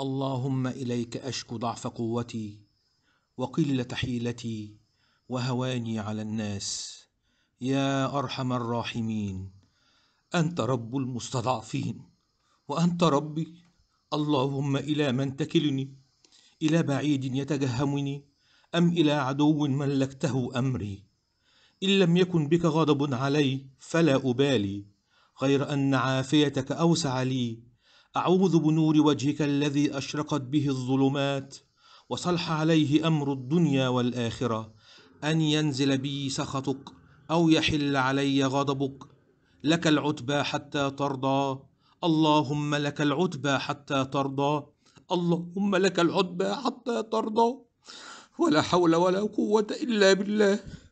اللهم إليك أشكو ضعف قوتي وقلة حيلتي وهواني على الناس يا أرحم الراحمين أنت رب المستضعفين وأنت ربي اللهم إلى من تكلني إلى بعيد يتجهمني أم إلى عدو ملكته أمري إن لم يكن بك غضب علي فلا أبالي غير أن عافيتك أوسع لي أعوذ بنور وجهك الذي أشرقت به الظلمات وصلح عليه أمر الدنيا والآخرة أن ينزل بي سخطك أو يحل علي غضبك لك العتبى حتى ترضى اللهم لك العتبى حتى ترضى اللهم لك العتبى حتى ترضى ولا حول ولا قوة إلا بالله